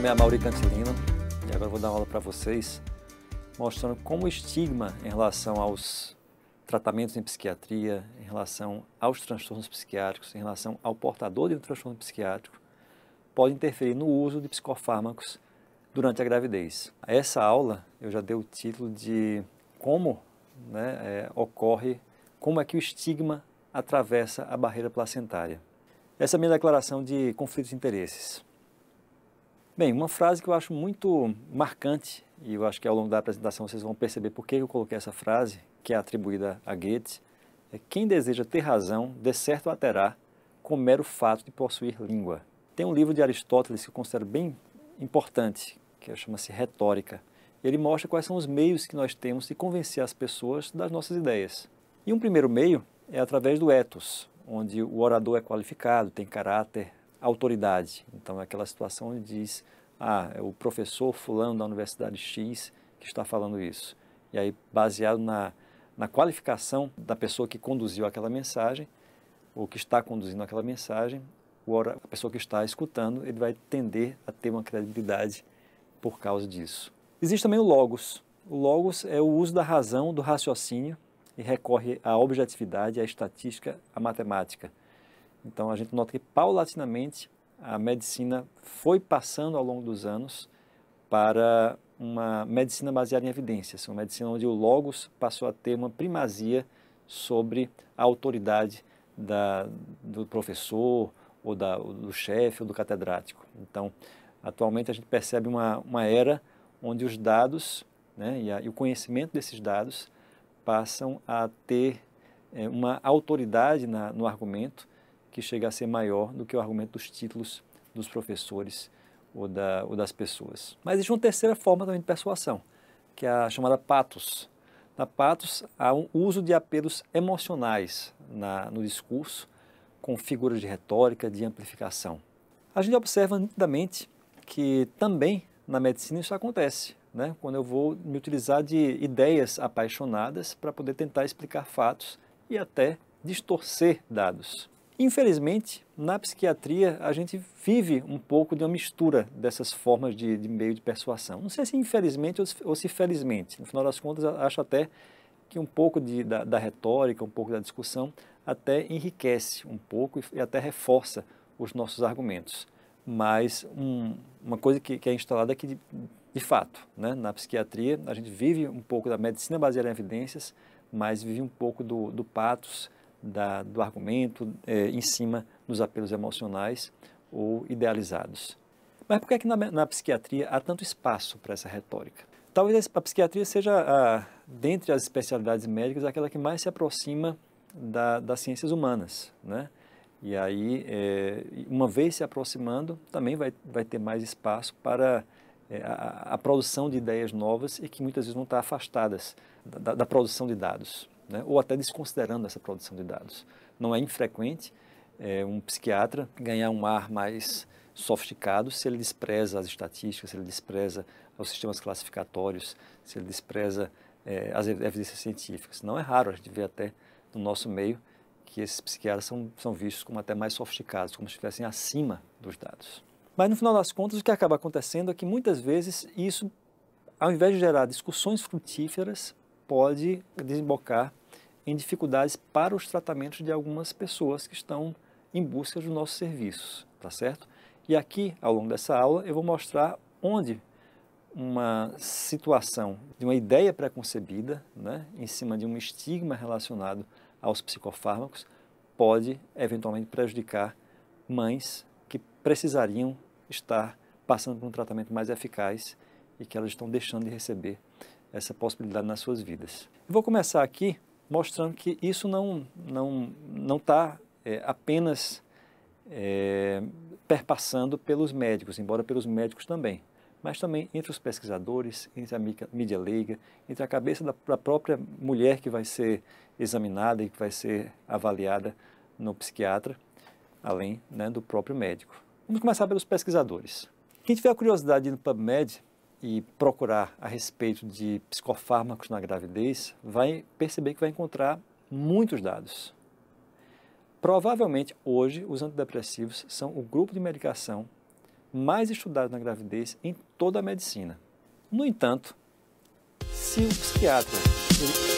nome é Mauri Cantilina e agora vou dar uma aula para vocês mostrando como o estigma em relação aos tratamentos em psiquiatria, em relação aos transtornos psiquiátricos, em relação ao portador de um transtorno psiquiátrico, pode interferir no uso de psicofármacos durante a gravidez. Essa aula eu já dei o título de como né, é, ocorre, como é que o estigma atravessa a barreira placentária. Essa é a minha declaração de conflitos de interesses. Bem, uma frase que eu acho muito marcante, e eu acho que ao longo da apresentação vocês vão perceber por que eu coloquei essa frase, que é atribuída a Goethe, é quem deseja ter razão, de certo a terá, com o mero fato de possuir língua. Tem um livro de Aristóteles que eu considero bem importante, que é, chama-se Retórica. Ele mostra quais são os meios que nós temos de convencer as pessoas das nossas ideias. E um primeiro meio é através do etos, onde o orador é qualificado, tem caráter, autoridade. Então é aquela situação onde diz, ah, é o professor fulano da Universidade X que está falando isso. E aí, baseado na, na qualificação da pessoa que conduziu aquela mensagem, ou que está conduzindo aquela mensagem, a pessoa que está escutando, ele vai tender a ter uma credibilidade por causa disso. Existe também o logos. O logos é o uso da razão, do raciocínio, e recorre à objetividade, à estatística, à matemática. Então a gente nota que paulatinamente a medicina foi passando ao longo dos anos para uma medicina baseada em evidências, uma medicina onde o logos passou a ter uma primazia sobre a autoridade da, do professor ou da, do chefe ou do catedrático. Então, atualmente a gente percebe uma, uma era onde os dados né, e, a, e, o conhecimento desses dados passam a ter é, uma autoridade na, no argumento que chega a ser maior do que o argumento dos títulos dos professores ou, da, ou das pessoas. Mas existe uma terceira forma também de persuasão, que é a chamada patos. Na patos, há um uso de apelos emocionais na, no discurso, com figuras de retórica, de amplificação. A gente observa nitidamente que também na medicina isso acontece, né? quando eu vou me utilizar de ideias apaixonadas para poder tentar explicar fatos e até distorcer dados. Infelizmente, na psiquiatria, a gente vive um pouco de uma mistura dessas formas de, de meio de persuasão. Não sei se infelizmente ou se, felizmente. No final das contas, acho até que um pouco de, da, da, retórica, um pouco da discussão, até enriquece um pouco e, até reforça os nossos argumentos. Mas um, uma coisa que, que, é instalada é que, de, de fato, né, na psiquiatria, a gente vive um pouco da medicina baseada em evidências, mas vive um pouco do, do patos da, do argumento é, em cima dos apelos emocionais ou idealizados. Mas por que, é que na, na psiquiatria há tanto espaço para essa retórica? Talvez a psiquiatria seja, a, dentre as especialidades médicas, aquela que mais se aproxima da, das ciências humanas. Né? E aí, é, uma vez se aproximando, também vai, vai ter mais espaço para é, a, a, produção de ideias novas e que muitas vezes vão estar afastadas da, da, da produção de dados né, ou até desconsiderando essa produção de dados. Não é infrequente é, um psiquiatra ganhar um ar mais sofisticado se ele despreza as estatísticas, se ele despreza os sistemas classificatórios, se ele despreza é, as evidências científicas. Não é raro, a gente ver até no nosso meio que esses psiquiatras são, são vistos como até mais sofisticados, como se estivessem acima dos dados. Mas no final das contas, o que acaba acontecendo é que muitas vezes isso, ao invés de gerar discussões frutíferas, pode desembocar em dificuldades para os tratamentos de algumas pessoas que estão em busca dos nossos serviços, tá certo? E aqui, ao longo dessa aula, eu vou mostrar onde uma situação de uma ideia preconcebida, né, em cima de um estigma relacionado aos psicofármacos, pode eventualmente prejudicar mães que precisariam estar passando por um tratamento mais eficaz e que elas estão deixando de receber essa possibilidade nas suas vidas. Eu vou começar aqui mostrando que isso não não não está é, apenas é, perpassando pelos médicos, embora pelos médicos também, mas também entre os pesquisadores, entre a mídia leiga, entre a cabeça da, da própria mulher que vai ser examinada e que vai ser avaliada no psiquiatra, além né, do próprio médico. Vamos começar pelos pesquisadores. Quem tiver curiosidade no PubMed, e procurar a respeito de psicofármacos na gravidez, vai perceber que vai encontrar muitos dados. Provavelmente hoje os antidepressivos são o grupo de medicação mais estudado na gravidez em toda a medicina. No entanto, se o psiquiatra